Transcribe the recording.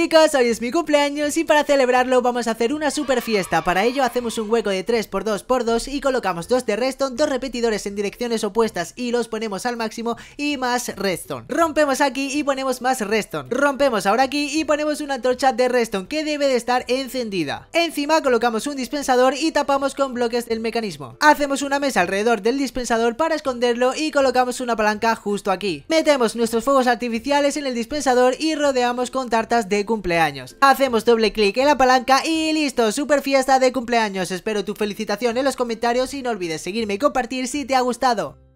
Chicos, hoy es mi cumpleaños y para celebrarlo vamos a hacer una super fiesta. Para ello hacemos un hueco de 3x2x2 y colocamos dos de redstone, dos repetidores en direcciones opuestas y los ponemos al máximo y más redstone. Rompemos aquí y ponemos más redstone. Rompemos ahora aquí y ponemos una antorcha de redstone que debe de estar encendida. Encima colocamos un dispensador y tapamos con bloques el mecanismo. Hacemos una mesa alrededor del dispensador para esconderlo y colocamos una palanca justo aquí. Metemos nuestros fuegos artificiales en el dispensador y rodeamos con tartas de cumpleaños. Hacemos doble clic en la palanca y listo, super fiesta de cumpleaños. Espero tu felicitación en los comentarios y no olvides seguirme y compartir si te ha gustado.